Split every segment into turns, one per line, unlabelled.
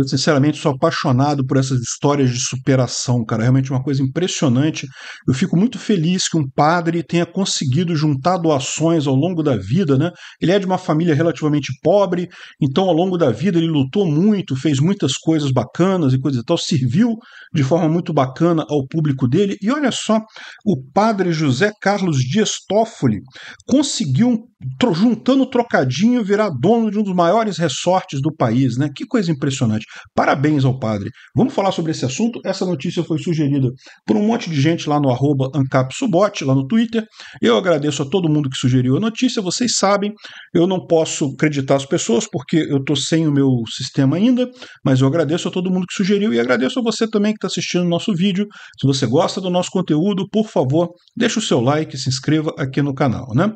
Eu, sinceramente, sou apaixonado por essas histórias de superação, cara. É realmente uma coisa impressionante. Eu fico muito feliz que um padre tenha conseguido juntar doações ao longo da vida, né? Ele é de uma família relativamente pobre, então ao longo da vida ele lutou muito, fez muitas coisas bacanas e coisas e tal, serviu de forma muito bacana ao público dele. E olha só, o padre José Carlos Dias Toffoli conseguiu um juntando trocadinho, virar dono de um dos maiores resortes do país, né? Que coisa impressionante. Parabéns ao padre. Vamos falar sobre esse assunto. Essa notícia foi sugerida por um monte de gente lá no arroba AncapSubot, lá no Twitter. Eu agradeço a todo mundo que sugeriu a notícia. Vocês sabem, eu não posso acreditar as pessoas porque eu estou sem o meu sistema ainda, mas eu agradeço a todo mundo que sugeriu e agradeço a você também que está assistindo o nosso vídeo. Se você gosta do nosso conteúdo, por favor, deixa o seu like, se inscreva aqui no canal, né?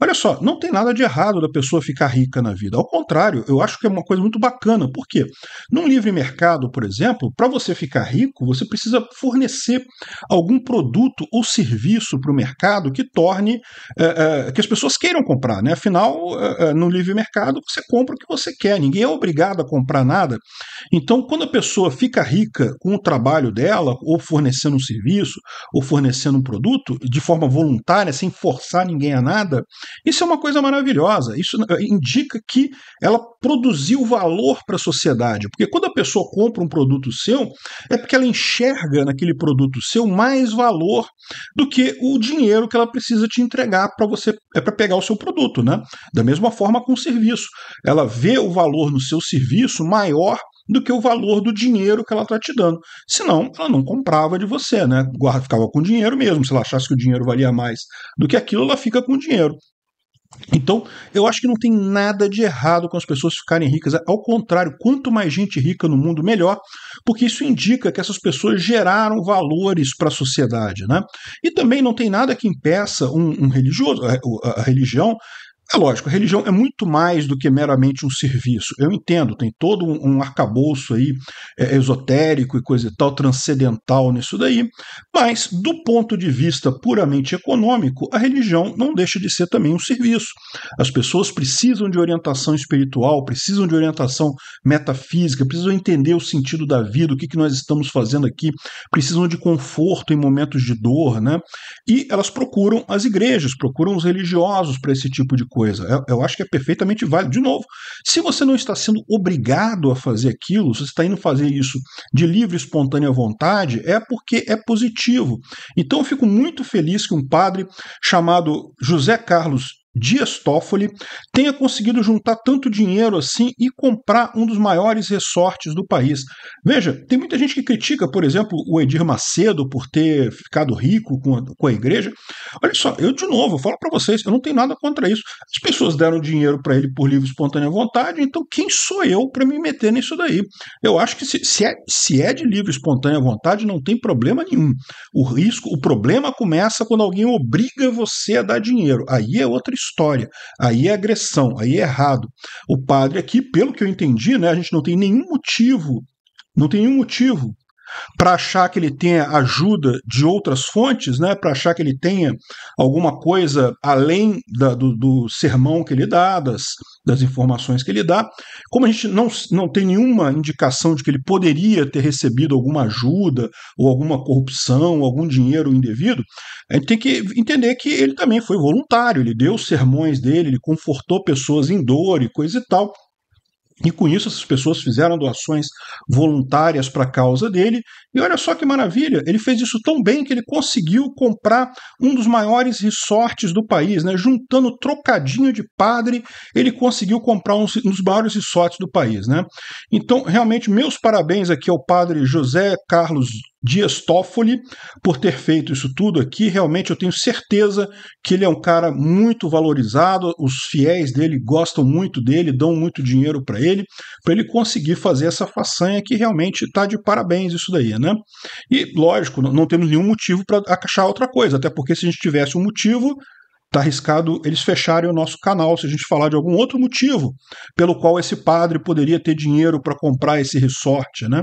Olha só, não tem nada de errado da pessoa ficar rica na vida. Ao contrário, eu acho que é uma coisa muito bacana. Por quê? Num livre mercado, por exemplo, para você ficar rico, você precisa fornecer algum produto ou serviço para o mercado que torne é, é, que as pessoas queiram comprar. Né? Afinal, é, eh, no livre mercado, você compra o que você quer. Ninguém é obrigado a comprar nada. Então, quando a pessoa fica rica com o trabalho dela, ou fornecendo um serviço, ou fornecendo um produto, de forma voluntária, sem forçar ninguém a nada, isso é uma uma coisa maravilhosa. Isso eh, indica que ela produziu valor para a sociedade. Porque quando a pessoa compra um produto seu, é porque ela enxerga naquele produto seu mais valor do que o dinheiro que ela precisa te entregar para você é para pegar o seu produto, né? Da mesma forma com o serviço. Ela vê o valor no seu serviço maior do que o valor do dinheiro que ela está te dando. Senão, ela não comprava de você, né? ficava com dinheiro mesmo. Se ela achasse que o dinheiro valia mais do que aquilo, ela fica com dinheiro. Então, eu acho que não tem nada de errado com as pessoas ficarem ricas. Ao contrário, quanto mais gente rica no mundo, melhor, porque isso indica que essas pessoas geraram valores para a sociedade. Né? E também não tem nada que impeça um, um religioso, é, a, a religião é lógico, a religião é muito mais do que meramente um serviço. Eu entendo, tem todo um, um arcabouço aí é, esotérico e coisa e tal, transcendental nisso daí, mas do ponto de vista puramente econômico, a religião não deixa de ser também um serviço. As pessoas precisam de orientação espiritual, precisam de orientação metafísica, precisam entender o sentido da vida, o que, que nós estamos fazendo aqui, precisam de conforto em momentos de dor, né? E elas procuram as igrejas, procuram os religiosos para esse tipo de coisa. Eu, eu acho que é perfeitamente válido. De novo, se você não está sendo obrigado a fazer aquilo, se você está indo fazer isso de livre, espontânea vontade, é porque é positivo. Então eu fico muito feliz que um padre chamado José Carlos Dias Toffoli tenha conseguido juntar tanto dinheiro assim e comprar um dos maiores resortes do país. Veja, tem muita gente que critica, por exemplo, o Edir Macedo por ter ficado rico com a, com a igreja. Olha só, eu de novo, eu falo para vocês, eu não tenho nada contra isso. As pessoas deram dinheiro para ele por livre e espontânea vontade, então quem sou eu para me meter nisso daí? Eu acho que se, se, é, se é de livre e espontânea vontade, não tem problema nenhum. O risco, o problema começa quando alguém obriga você a dar dinheiro. Aí é outra história história. Aí é agressão, aí é errado. O padre aqui, pelo que eu entendi, né, a gente não tem nenhum motivo, não tem nenhum motivo para achar que ele tenha ajuda de outras fontes, né, para achar que ele tenha alguma coisa além da, do, do, sermão que ele dá, das, das informações que ele dá. Como a gente não, não tem nenhuma indicação de que ele poderia ter recebido alguma ajuda, ou alguma corrupção, ou algum dinheiro indevido, a gente tem que entender que ele também foi voluntário, ele deu sermões dele, ele confortou pessoas em dor e coisa e tal. E com isso, essas pessoas fizeram doações voluntárias para a causa dele. E olha só que maravilha, ele fez isso tão bem que ele conseguiu comprar um dos maiores resortes do país, né? Juntando trocadinho de padre, ele conseguiu comprar um dos maiores resortes do país, né? Então, realmente, meus parabéns aqui ao padre José Carlos Dias Toffoli por ter feito isso tudo aqui. Realmente eu tenho certeza que ele é um cara muito valorizado, os fiéis dele gostam muito dele, dão muito dinheiro para ele, para ele conseguir fazer essa façanha que realmente está de parabéns isso daí, né? E lógico, não temos nenhum motivo para achar outra coisa, até porque se a gente tivesse um motivo, Está arriscado eles fecharem o nosso canal se a gente falar de algum outro motivo pelo qual esse padre poderia ter dinheiro para comprar esse resort, né?